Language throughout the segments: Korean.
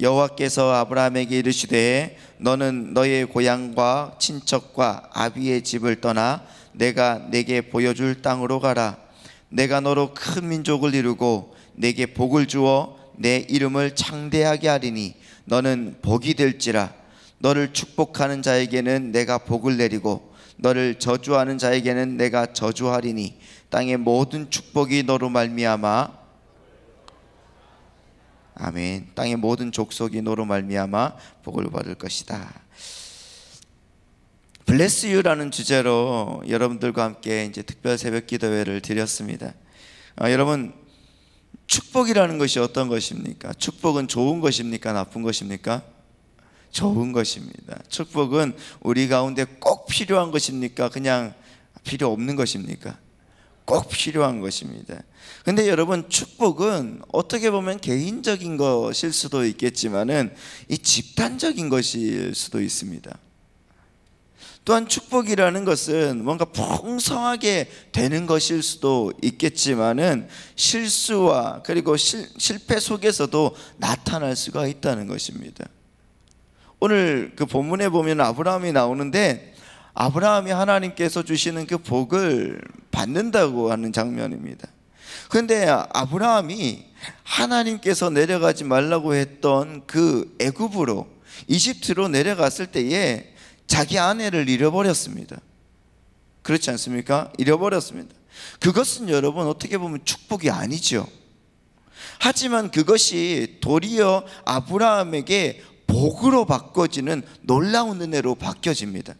여호와께서 아브라함에게 이르시되 너는 너의 고향과 친척과 아비의 집을 떠나 내가 내게 보여줄 땅으로 가라 내가 너로 큰 민족을 이루고 내게 복을 주어 내 이름을 창대하게 하리니 너는 복이 될지라 너를 축복하는 자에게는 내가 복을 내리고 너를 저주하는 자에게는 내가 저주하리니 땅의 모든 축복이 너로 말미암아 아멘. 땅의 모든 족속이 너로 말미암아 복을 받을 것이다. 블레스 유라는 주제로 여러분들과 함께 이제 특별 새벽 기도회를 드렸습니다. 아, 여러분 축복이라는 것이 어떤 것입니까? 축복은 좋은 것입니까? 나쁜 것입니까? 좋은 것입니다. 축복은 우리 가운데 꼭 필요한 것입니까? 그냥 필요 없는 것입니까? 꼭 필요한 것입니다. 근데 여러분 축복은 어떻게 보면 개인적인 것일 수도 있겠지만은 이 집단적인 것일 수도 있습니다. 또한 축복이라는 것은 뭔가 풍성하게 되는 것일 수도 있겠지만은 실수와 그리고 실, 실패 속에서도 나타날 수가 있다는 것입니다. 오늘 그 본문에 보면 아브라함이 나오는데 아브라함이 하나님께서 주시는 그 복을 받는다고 하는 장면입니다. 근데 아브라함이 하나님께서 내려가지 말라고 했던 그 애굽으로 이집트로 내려갔을 때에 자기 아내를 잃어버렸습니다. 그렇지 않습니까? 잃어버렸습니다. 그것은 여러분 어떻게 보면 축복이 아니죠. 하지만 그것이 도리어 아브라함에게 복으로 바꿔지는 놀라운 은혜로 바뀌어집니다.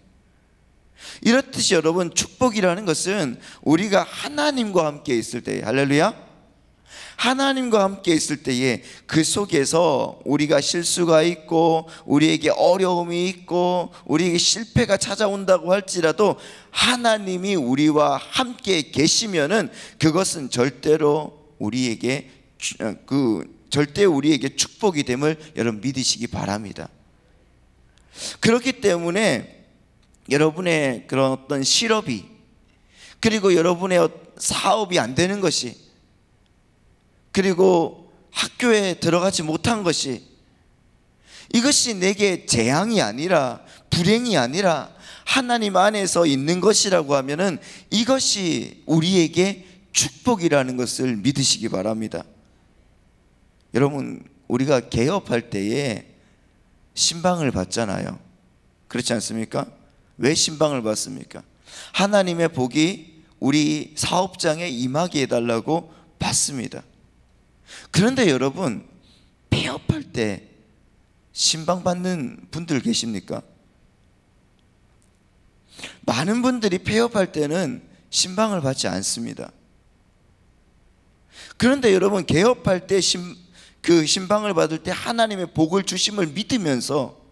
이렇듯이 여러분 축복이라는 것은 우리가 하나님과 함께 있을 때 할렐루야 하나님과 함께 있을 때에 그 속에서 우리가 실수가 있고 우리에게 어려움이 있고 우리에게 실패가 찾아온다고 할지라도 하나님이 우리와 함께 계시면은 그것은 절대로 우리에게 어, 그 절대 우리에게 축복이 됨을 여러분 믿으시기 바랍니다. 그렇기 때문에 여러분의 그런 어떤 실업이 그리고 여러분의 어- 사업이 안 되는 것이 그리고 학교에 들어가지 못한 것이 이것이 내게 재앙이 아니라 불행이 아니라 하나님 안에서 있는 것이라고 하면은 이것이 우리에게 축복이라는 것을 믿으시기 바랍니다. 여러분 우리가 개업할 때에 신방을 받잖아요. 그렇지 않습니까? 왜 신방을 받습니까? 하나님의 복이 우리 사업장에 임하게 해달라고 받습니다. 그런데 여러분, 폐업할 때 신방 받는 분들 계십니까? 많은 분들이 폐업할 때는 신방을 받지 않습니다. 그런데 여러분 개업할 때 신, 그 신방을 받을 때 하나님의 복을 주심을 믿으면서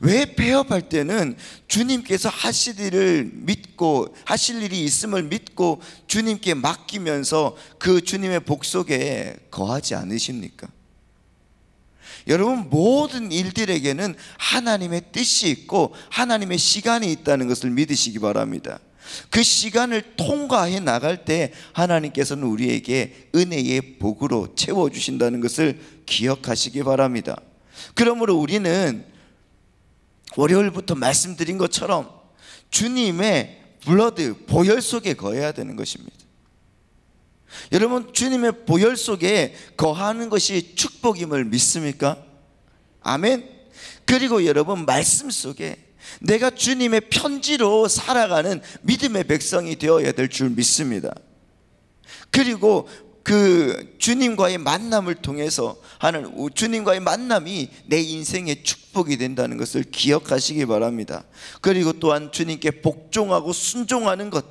왜 폐업할 때는 주님께서 하실 일을 믿고 하실 일이 있음을 믿고 주님께 맡기면서 그 주님의 복 속에 거하지 않으십니까? 여러분 모든 일들에게는 하나님의 뜻이 있고 하나님의 시간이 있다는 것을 믿으시기 바랍니다. 그 시간을 통과해 나갈 때 하나님께서는 우리에게 은혜의 복으로 채워 주신다는 것을 기억하시기 바랍니다. 그러므로 우리는 월요일부터 말씀드린 것처럼 주님의 블러드 보혈 속에 거해야 되는 것입니다. 여러분 주님의 보혈 속에 거하는 것이 축복임을 믿습니까? 아멘. 그리고 여러분 말씀 속에 내가 주님의 편지로 살아가는 믿음의 백성이 되어야 될 줄 믿습니다. 그리고 그 주님과의 만남을 통해서 하는 주님과의 만남이 내 인생의 축복이 된다는 것을 기억하시기 바랍니다. 그리고 또한 주님께 복종하고 순종하는 것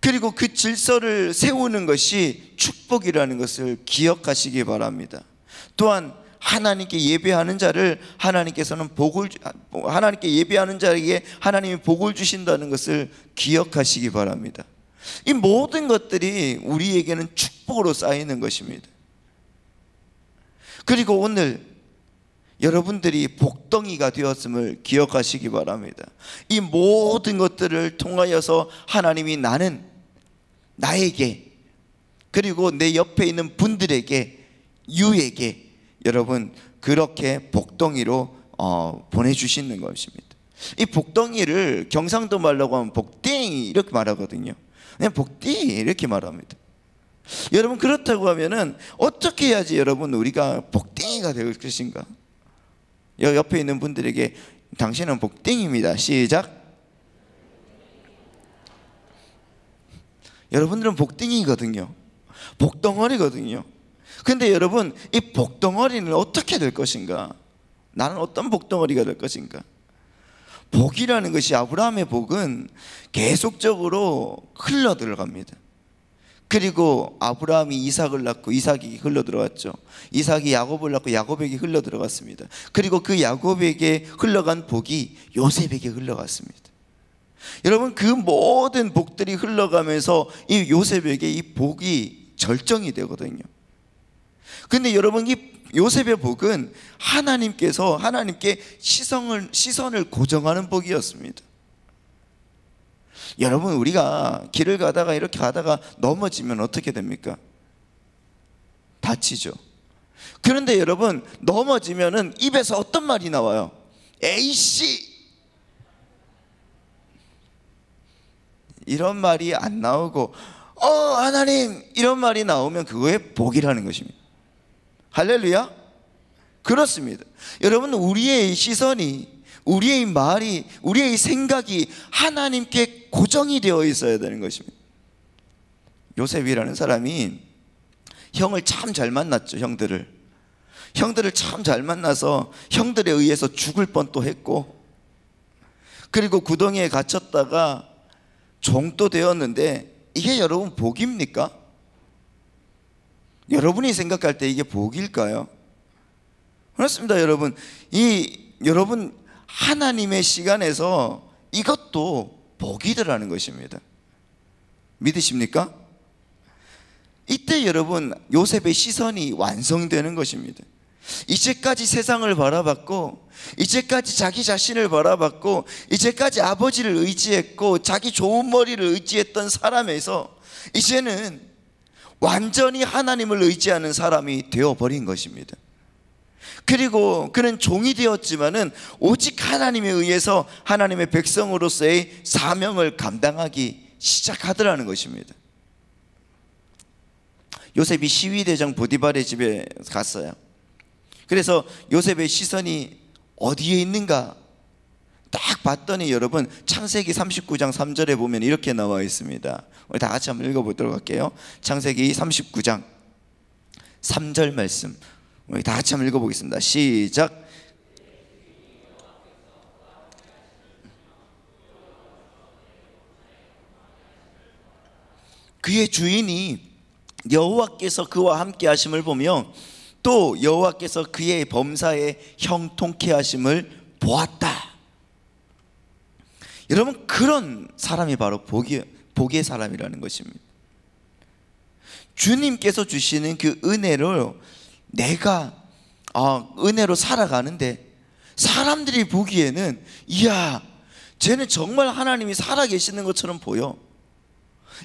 그리고 그 질서를 세우는 것이 축복이라는 것을 기억하시기 바랍니다. 또한 하나님께 예배하는 자를 하나님께서는 복을 아, 뭐 하나님께 예배하는 자에게 하나님이 복을 주신다는 것을 기억하시기 바랍니다. 이 모든 것들이 우리에게는 축 축복으로 쌓이는 것입니다. 그리고 오늘 여러분들이 복덩이가 되었음을 기억하시기 바랍니다. 이 모든 것들을 통하여서 하나님이 나는 나에게 그리고 내 옆에 있는 분들에게 유에게 여러분 그렇게 복덩이로 어, 보내주시는 것입니다. 이 복덩이를 경상도 말로 하면 복댕이 이렇게 말하거든요. 그냥 네, 복댕이 이렇게 말합니다. 여러분 그렇다고 하면은 어떻게 해야지 여러분 우리가 복댕이가 될 것인가? 옆에 있는 분들에게 당신은 복댕입니다. 시작. 여러분들은 복댕이거든요. 복덩어리거든요. 근데 여러분 이 복덩어리는 어떻게 될 것인가? 나는 어떤 복덩어리가 될 것인가? 복이라는 것이 아브라함의 복은 계속적으로 흘러 들어갑니다. 그리고 아브라함이 이삭을 낳고 이삭이 흘러 들어갔죠. 이삭이 야곱을 낳고 야곱에게 흘러 들어갔습니다. 그리고 그 야곱에게 흘러간 복이 요셉에게 흘러갔습니다. 여러분 그 모든 복들이 흘러가면서 이 요셉에게 이 복이 절정이 되거든요. 근데 여러분 이 요셉의 복은 하나님께서 하나님께 시선을 시선을 고정하는 복이었습니다. 여러분 우리가 길을 가다가 이렇게 가다가 넘어지면 어떻게 됩니까? 다치죠. 그런데 여러분 넘어지면은 입에서 어떤 말이 나와요? 에이씨 이런 말이 안 나오고 어 하나님 이런 말이 나오면 그거에 복이라는 것입니다. 할렐루야. 그렇습니다. 여러분 우리의 시선이 우리의 말이, 우리의 생각이 하나님께 고정이 되어 있어야 되는 것입니다. 요셉이라는 사람이 형을 참 잘 만났죠, 형들을. 형들을 참 잘 만나서 형들에 의해서 죽을 뻔도 했고, 그리고 구덩이에 갇혔다가 종도 되었는데, 이게 여러분 복입니까? 여러분이 생각할 때 이게 복일까요? 그렇습니다, 여러분. 이, 여러분, 하나님의 시간에서 이것도 복이더라는 것입니다. 믿으십니까? 이때 여러분 요셉의 시선이 완성되는 것입니다. 이제까지 세상을 바라봤고 이제까지 자기 자신을 바라봤고 이제까지 아버지를 의지했고 자기 좋은 머리를 의지했던 사람에서 이제는 완전히 하나님을 의지하는 사람이 되어버린 것입니다. 그리고 그는 종이 되었지만은 오직 하나님에 의해서 하나님의 백성으로서의 사명을 감당하기 시작하더라는 것입니다. 요셉이 시위대장 보디발의 집에 갔어요. 그래서 요셉의 시선이 어디에 있는가 딱 봤더니 여러분 창세기 39장 3절에 보면 이렇게 나와 있습니다. 우리 다 같이 한번 읽어보도록 할게요. 창세기 39장 3절 말씀 우리 다 같이 한번 읽어보겠습니다. 시작. 그의 주인이 여호와께서 그와 함께 하심을 보며 또 여호와께서 그의 범사에 형통케 하심을 보았다. 여러분 그런 사람이 바로 복의, 복의 사람이라는 것입니다. 주님께서 주시는 그 은혜로 내가 어, 은혜로 살아가는데 사람들이 보기에는 이야 쟤는 정말 하나님이 살아계시는 것처럼 보여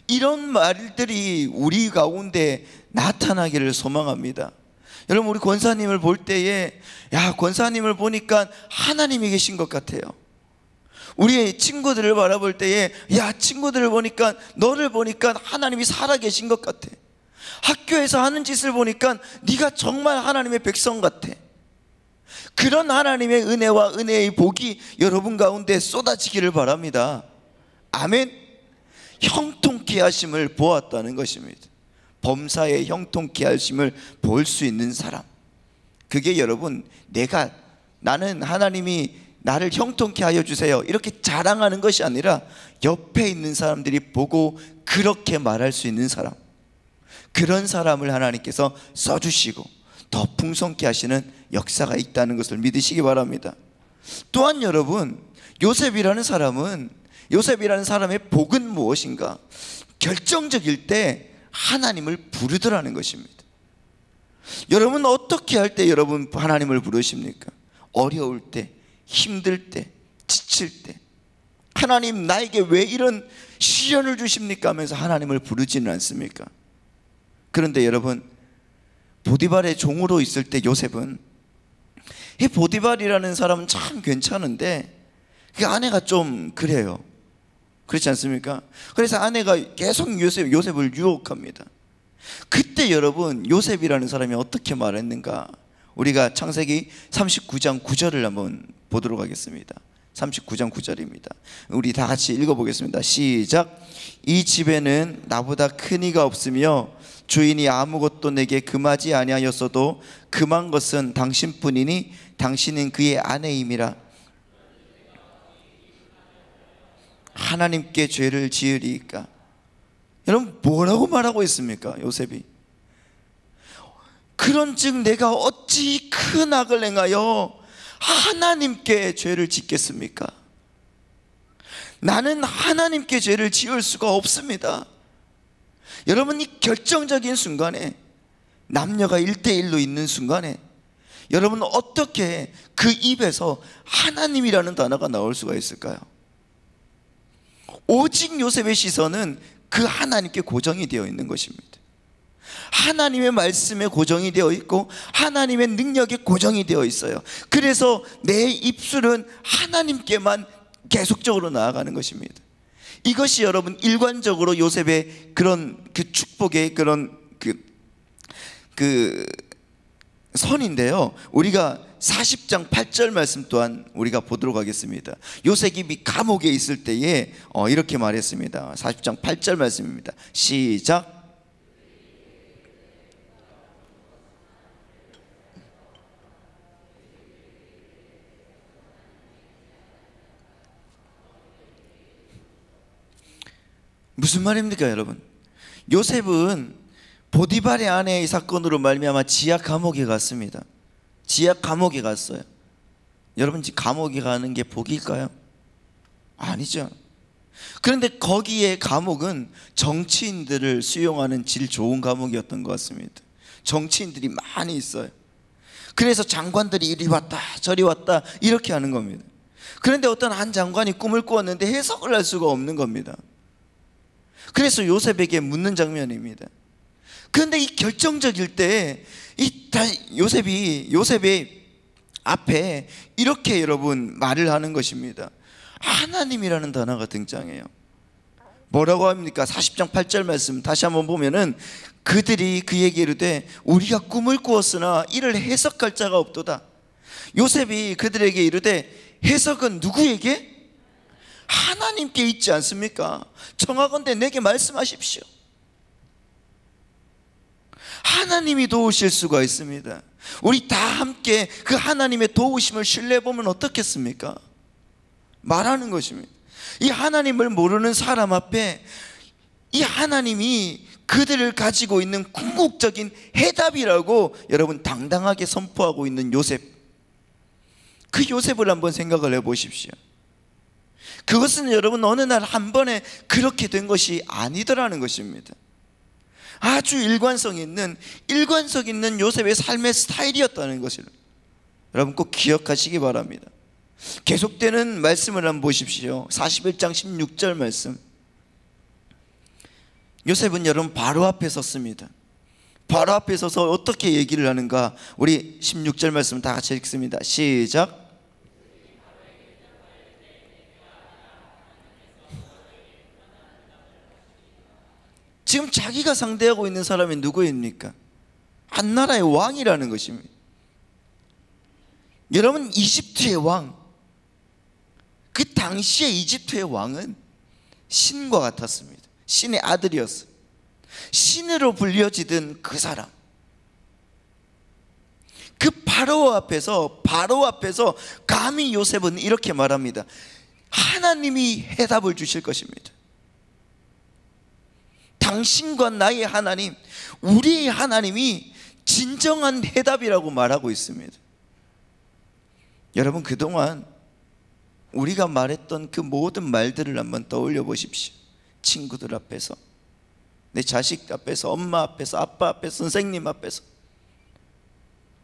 이런 말들이 우리 가운데 나타나기를 소망합니다 여러분 우리 권사님을 볼 때에 야 권사님을 보니까 하나님이 계신 것 같아요 우리의 친구들을 바라볼 때에 야 친구들을 보니까 너를 보니까 하나님이 살아계신 것 같아 학교에서 하는 짓을 보니까 네가 정말 하나님의 백성 같아. 그런 하나님의 은혜와 은혜의 복이 여러분 가운데 쏟아지기를 바랍니다. 아멘. 형통케 하심을 보았다는 것입니다. 범사의 형통케 하심을 볼 수 있는 사람. 그게 여러분 내가 나는 하나님이 나를 형통케 하여 주세요. 이렇게 자랑하는 것이 아니라 옆에 있는 사람들이 보고 그렇게 말할 수 있는 사람. 그런 사람을 하나님께서 써주시고 더 풍성케 하시는 역사가 있다는 것을 믿으시기 바랍니다. 또한 여러분, 요셉이라는 사람은 요셉이라는 사람의 복은 무엇인가? 결정적일 때 하나님을 부르더라는 것입니다. 여러분 어떻게 할 때 여러분 하나님을 부르십니까? 어려울 때, 힘들 때, 지칠 때. 하나님 나에게 왜 이런 시련을 주십니까 하면서 하나님을 부르지는 않습니까? 그런데 여러분 보디발의 종으로 있을 때 요셉은 이 보디발이라는 사람은 참 괜찮은데 그 아내가 좀 그래요. 그렇지 않습니까? 그래서 아내가 계속 요셉, 요셉을 유혹합니다. 그때 여러분 요셉이라는 사람이 어떻게 말했는가? 우리가 창세기 39장 9절을 한번 보도록 하겠습니다. 39장 9절입니다. 우리 다 같이 읽어보겠습니다. 시작. 이 집에는 나보다 큰 이가 없으며 주인이 아무것도 내게 금하지 아니하였어도 금한 것은 당신뿐이니 당신은 그의 아내임이라 하나님께 죄를 지으리까 여러분 뭐라고 말하고 있습니까 요셉이 그런즉 내가 어찌 큰 악을 행하여 하나님께 죄를 짓겠습니까 나는 하나님께 죄를 지을 수가 없습니다 여러분 이 결정적인 순간에 남녀가 1대1로 있는 순간에 여러분 어떻게 그 입에서 하나님이라는 단어가 나올 수가 있을까요? 오직 요셉의 시선은 그 하나님께 고정이 되어 있는 것입니다. 하나님의 말씀에 고정이 되어 있고 하나님의 능력에 고정이 되어 있어요. 그래서 내 입술은 하나님께만 계속적으로 나아가는 것입니다. 이것이 여러분 일관적으로 요셉의 그런 그 축복의 그런 그, 그 선인데요. 우리가 40장 8절 말씀 또한 우리가 보도록 하겠습니다. 요셉이 감옥에 있을 때에 어, 이렇게 말했습니다. 40장 8절 말씀입니다. 시작. 무슨 말입니까, 여러분? 요셉은 보디발의 아내의 사건으로 말미암아 지하 감옥에 갔습니다. 지하 감옥에 갔어요. 여러분, 감옥에 가는 게 복일까요? 아니죠. 그런데 거기에 감옥은 정치인들을 수용하는 질 좋은 감옥이었던 것 같습니다. 정치인들이 많이 있어요. 그래서 장관들이 이리 왔다 저리 왔다 이렇게 하는 겁니다. 그런데 어떤 한 장관이 꿈을 꾸었는데 해석을 할 수가 없는 겁니다. 그래서 요셉에게 묻는 장면입니다. 그런데 이 결정적일 때이 요셉이 요셉의 앞에 이렇게 여러분 말을 하는 것입니다. 하나님이라는 단어가 등장해요. 뭐라고 합니까? 40장 8절 말씀 다시 한번 보면은 그들이 그에게 이르 우리가 꿈을 꾸었으나 이를 해석할 자가 없도다. 요셉이 그들에게 이르되 해석은 누구에게? 하나님께 있지 않습니까? 청하건대 내게 말씀하십시오. 하나님이 도우실 수가 있습니다. 우리 다 함께 그 하나님의 도우심을 신뢰해보면 어떻겠습니까? 말하는 것입니다. 이 하나님을 모르는 사람 앞에 이 하나님이 그들을 가지고 있는 궁극적인 해답이라고 여러분 당당하게 선포하고 있는 요셉. 그 요셉을 한번 생각을 해보십시오. 그것은 여러분 어느 날 한 번에 그렇게 된 것이 아니더라는 것입니다. 아주 일관성 있는 일관성 있는 요셉의 삶의 스타일이었다는 것을 여러분 꼭 기억하시기 바랍니다. 계속되는 말씀을 한번 보십시오. 41장 16절 말씀. 요셉은 여러분 바로 앞에 섰습니다. 바로 앞에 서서 어떻게 얘기를 하는가? 우리 16절 말씀 다 같이 읽습니다. 시작. 지금 자기가 상대하고 있는 사람이 누구입니까? 한 나라의 왕이라는 것입니다. 여러분 이집트의 왕, 그 당시의 이집트의 왕은 신과 같았습니다. 신의 아들이었어요. 신으로 불려지던 그 사람. 그 바로 앞에서 바로 앞에서 감히 요셉은 이렇게 말합니다. 하나님이 해답을 주실 것입니다. 당신과 나의 하나님, 우리의 하나님이 진정한 해답이라고 말하고 있습니다. 여러분, 그동안 우리가 말했던 그 모든 말들을 한번 떠올려 보십시오. 친구들 앞에서, 내 자식 앞에서, 엄마 앞에서, 아빠 앞에서, 선생님 앞에서,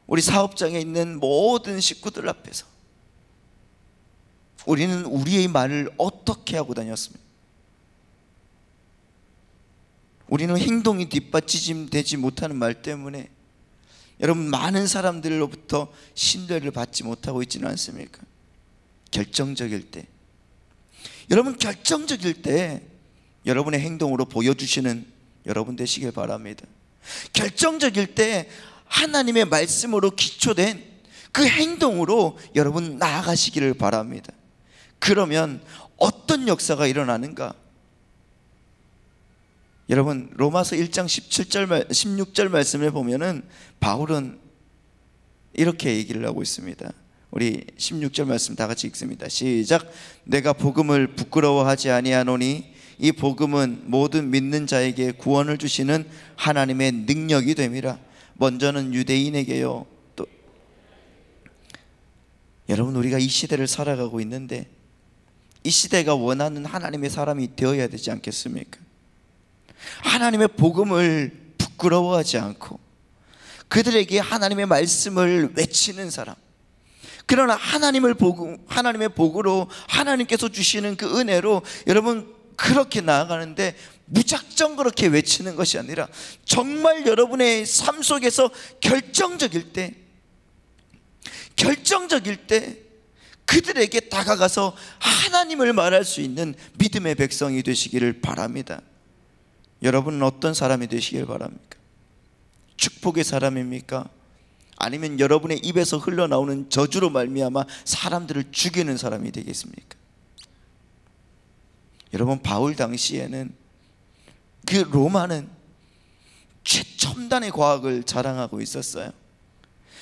우리 사업장에 있는 모든 식구들 앞에서, 우리는 우리의 말을 어떻게 하고 다녔습니까? 우리는 행동이 뒷받침되지 못하는 말 때문에 여러분 많은 사람들로부터 신뢰를 받지 못하고 있지는 않습니까? 결정적일 때 여러분 결정적일 때 여러분의 행동으로 보여주시는 여러분 되시길 바랍니다 결정적일 때 하나님의 말씀으로 기초된 그 행동으로 여러분 나아가시기를 바랍니다 그러면 어떤 역사가 일어나는가 여러분 로마서 1장 17절 16절 말씀을 보면은 바울은 이렇게 얘기를 하고 있습니다. 우리 16절 말씀 다 같이 읽습니다. 시작. 내가 복음을 부끄러워하지 아니하노니 이 복음은 모든 믿는 자에게 구원을 주시는 하나님의 능력이 됨이라. 먼저는 유대인에게요. 또 여러분 우리가 이 시대를 살아가고 있는데 이 시대가 원하는 하나님의 사람이 되어야 되지 않겠습니까? 하나님의 복음을 부끄러워하지 않고 그들에게 하나님의 말씀을 외치는 사람. 그러나 하나님을 보고 하나님의 복으로 하나님께서 주시는 그 은혜로 여러분 그렇게 나아가는데 무작정 그렇게 외치는 것이 아니라 정말 여러분의 삶 속에서 결정적일 때 결정적일 때 그들에게 다가가서 하나님을 말할 수 있는 믿음의 백성이 되시기를 바랍니다. 여러분은 어떤 사람이 되시길 바랍니까? 축복의 사람입니까? 아니면 여러분의 입에서 흘러나오는 저주로 말미암아 사람들을 죽이는 사람이 되겠습니까? 여러분 바울 당시에는 그 로마는 최첨단의 과학을 자랑하고 있었어요.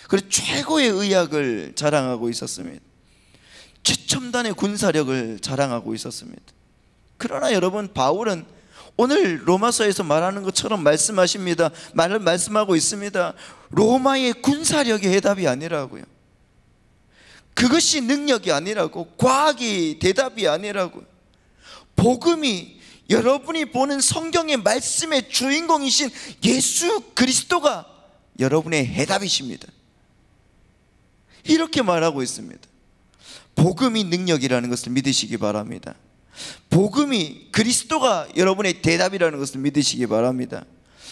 그리고 최고의 의학을 자랑하고 있었습니다. 최첨단의 군사력을 자랑하고 있었습니다. 그러나 여러분 바울은 오늘 로마서에서 말하는 것처럼 말씀하십니다. 말을 말씀하고 있습니다. 로마의 군사력이 해답이 아니라고요. 그것이 능력이 아니라고 과학이 대답이 아니라고 복음이 여러분이 보는 성경의 말씀의 주인공이신 예수 그리스도가 여러분의 해답이십니다. 이렇게 말하고 있습니다. 복음이 능력이라는 것을 믿으시기 바랍니다. 복음이 그리스도가 여러분의 대답이라는 것을 믿으시기 바랍니다.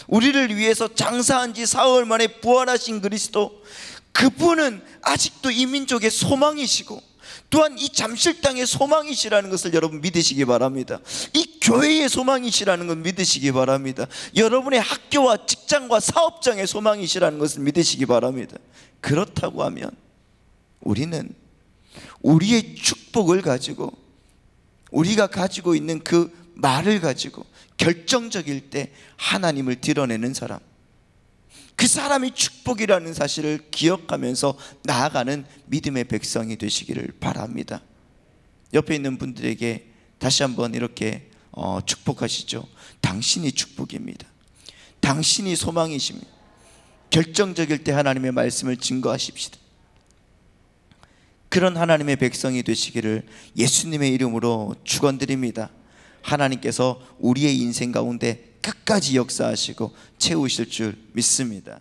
우리를 위해서 장사한 지 사흘 만에 부활하신 그리스도 그분은 아직도 이 민족의 소망이시고 또한 이 잠실 땅의 소망이시라는 것을 여러분 믿으시기 바랍니다. 이 교회의 소망이시라는 것 믿으시기 바랍니다. 여러분의 학교와 직장과 사업장의 소망이시라는 것을 믿으시기 바랍니다. 그렇다고 하면 우리는 우리의 축복을 가지고 우리가 가지고 있는 그 말을 가지고 결정적일 때 하나님을 드러내는 사람. 그 사람이 축복이라는 사실을 기억하면서 나아가는 믿음의 백성이 되시기를 바랍니다. 옆에 있는 분들에게 다시 한번 이렇게 어, 축복하시죠. 당신이 축복입니다. 당신이 소망이십니다. 결정적일 때 하나님의 말씀을 증거하십시다. 그런 하나님의 백성이 되시기를 예수님의 이름으로 축원드립니다. 하나님께서 우리의 인생 가운데 끝까지 역사하시고 채우실 줄 믿습니다.